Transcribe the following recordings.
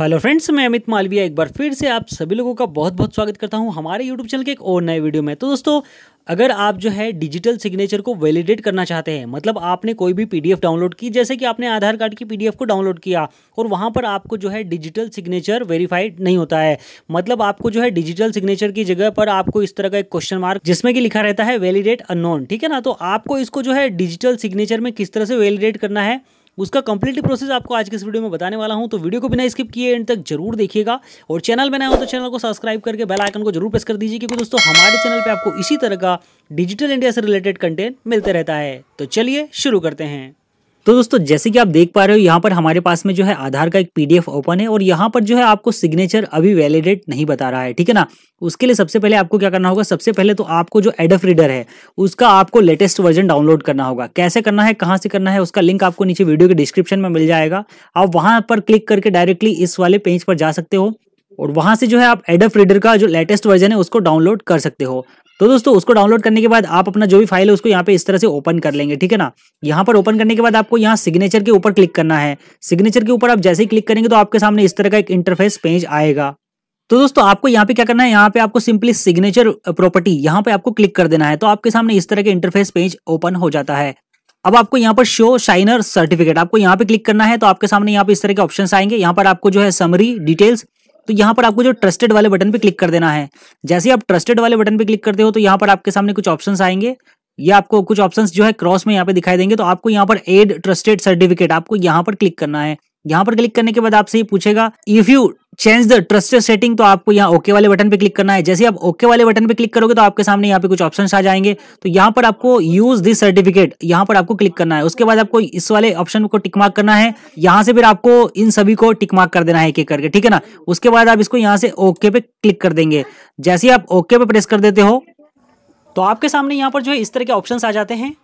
hello friends मैं अमित मालविया एक बार फिर से आप सभी लोगों का बहुत बहुत स्वागत करता हूं हमारे यूट्यूब चैनल के एक और नए वीडियो में तो दोस्तों अगर आप जो है डिजिटल सिग्नेचर को वैलिडेट करना चाहते हैं मतलब आपने कोई भी पीडीएफ डाउनलोड की जैसे कि आपने आधार कार्ड की पीडीएफ को डाउनलोड किया और वहाँ पर आपको जो है डिजिटल सिग्नेचर वेरीफाइड नहीं होता है मतलब आपको जो है डिजिटल सिग्नेचर की जगह पर आपको इस तरह का एक क्वेश्चन मार्क जिसमें कि लिखा रहता है वेलीडेट अनोन ठीक है ना तो आपको इसको जो है डिजिटल सिग्नेचर में किस तरह से वेलीडेट करना है उसका कंप्लीट प्रोसेस आपको आज के इस वीडियो में बताने वाला हूं तो वीडियो को बिना स्किप किए एंड तक जरूर देखिएगा और चैनल बनाया हो तो चैनल को सब्सक्राइब करके बेल आइकन को जरूर प्रेस कर दीजिए क्योंकि दोस्तों हमारे चैनल पे आपको इसी तरह का डिजिटल इंडिया से रिलेटेड कंटेंट मिलते रहता है तो चलिए शुरू करते हैं तो दोस्तों जैसे कि आप देख पा रहे हो यहाँ पर हमारे पास में जो है आधार का एक पीडीएफ ओपन है और यहाँ पर जो है आपको सिग्नेचर अभी वैलिडेट नहीं बता रहा है ठीक है ना उसके लिए सबसे पहले आपको क्या करना होगा सबसे पहले तो आपको जो एडफ रीडर है उसका आपको लेटेस्ट वर्जन डाउनलोड करना होगा कैसे करना है कहाँ से करना है उसका लिंक आपको नीचे वीडियो के डिस्क्रिप्शन में मिल जाएगा आप वहां पर क्लिक करके डायरेक्टली इस वाले पेज पर जा सकते हो और वहां से जो है आप एडफ रीडर का जो लेटेस्ट वर्जन है उसको डाउनलोड कर सकते हो तो दोस्तों उसको डाउनलोड करने के बाद आप अपना जो भी फाइल है उसको यहाँ पे इस तरह से ओपन कर लेंगे ठीक है ना यहाँ पर ओपन करने के बाद आपको यहाँ सिग्नेचर के ऊपर क्लिक करना है सिग्नेचर के ऊपर आप जैसे ही क्लिक करेंगे तो आपके सामने इस तरह का एक इंटरफेस पेज आएगा तो दोस्तों आपको यहाँ पे क्या करना है यहाँ पे आपको सिंपली सिग्नेचर प्रॉपर्टी यहाँ पे आपको क्लिक कर देना है तो आपके सामने इस तरह के इंटरफेस पेज ओपन हो जाता है अब आपको यहाँ पर शो शाइनर सर्टिफिकेट आपको यहाँ पे क्लिक करना है तो आपके सामने यहाँ पे इस तरह के ऑप्शन आएंगे यहाँ पर आपको जो है समरी डिटेल्स तो यहाँ पर आपको जो ट्रस्टेड वाले बटन पे क्लिक कर देना है जैसे आप ट्रस्टेड वाले बटन पे क्लिक करते हो तो यहाँ पर आपके सामने कुछ ऑप्शन आएंगे ये आपको कुछ ऑप्शन जो है क्रॉस में यहाँ पे दिखाई देंगे तो आपको यहाँ पर एड ट्रस्टेड सर्टिफिकेट आपको यहाँ पर क्लिक करना है यहाँ पर क्लिक करने के बाद आपसे ये पूछेगा if you change the trust setting तो आपको यहाँ ओके वाले बटन पे क्लिक करना है जैसे आप ओके वाले बटन पे क्लिक करोगे तो आपके सामने यहाँ पे कुछ ऑप्शन आ जाएंगे तो यहाँ पर आपको यूज दिस सर्टिफिकेट यहाँ पर आपको क्लिक करना है उसके बाद आपको इस वाले ऑप्शन को टिकमार्क करना है यहाँ से फिर आपको इन सभी को टिकमार्क कर देना है एक एक करके ठीक है ना उसके बाद आप इसको यहाँ से ओके पे क्लिक कर देंगे जैसे आप ओके पे प्रेस कर देते हो तो आपके सामने यहाँ पर जो है इस तरह के ऑप्शन आ जाते हैं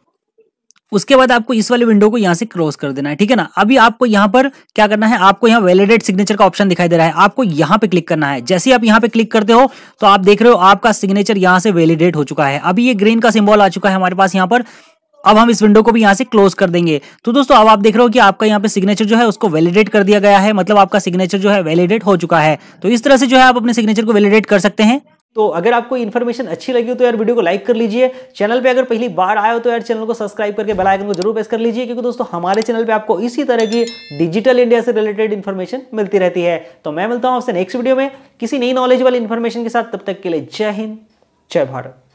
उसके बाद आपको इस वाले विंडो को यहाँ से क्रॉस कर देना है ठीक है ना अभी आपको यहाँ पर क्या करना है आपको यहाँ वैलिडेट सिग्नेचर का ऑप्शन दिखाई दे रहा है आपको यहाँ पे क्लिक करना है जैसे आप यहाँ पे क्लिक करते हो तो आप देख रहे हो आपका सिग्नेचर यहाँ से वैलिडेट हो चुका है अभी ये ग्रीन का सिम्बॉल आ चुका है हमारे पास यहाँ पर अब हम इस विंडो को भी यहाँ से क्लोज कर देंगे तो दोस्तों अब आप देख रहे हो कि आपका यहाँ पे सिग्नेचर जो है उसको वैलिडेट कर दिया गया है मतलब आपका सिग्नेचर जो है वैलिडेट हो चुका है तो इस तरह से जो है आप अपने सिग्नेचर को वैलिडेट कर सकते हैं तो अगर आपको इन्फॉर्मेशन अच्छी लगी हो तो यार वीडियो को लाइक कर लीजिए चैनल पे अगर पहली बार आए हो तो यार चैनल को सब्सक्राइब करके बेल आइकन को जरूर प्रेस कर लीजिए क्योंकि दोस्तों हमारे चैनल पे आपको इसी तरह की डिजिटल इंडिया से रिलेटेड इन्फॉर्मेशन मिलती रहती है तो मैं मिलता हूँ आपसे नेक्स्ट वीडियो में किसी नई नॉलेज वाली इन्फॉर्मेशन के साथ तब तक के लिए जय हिंद जय भारत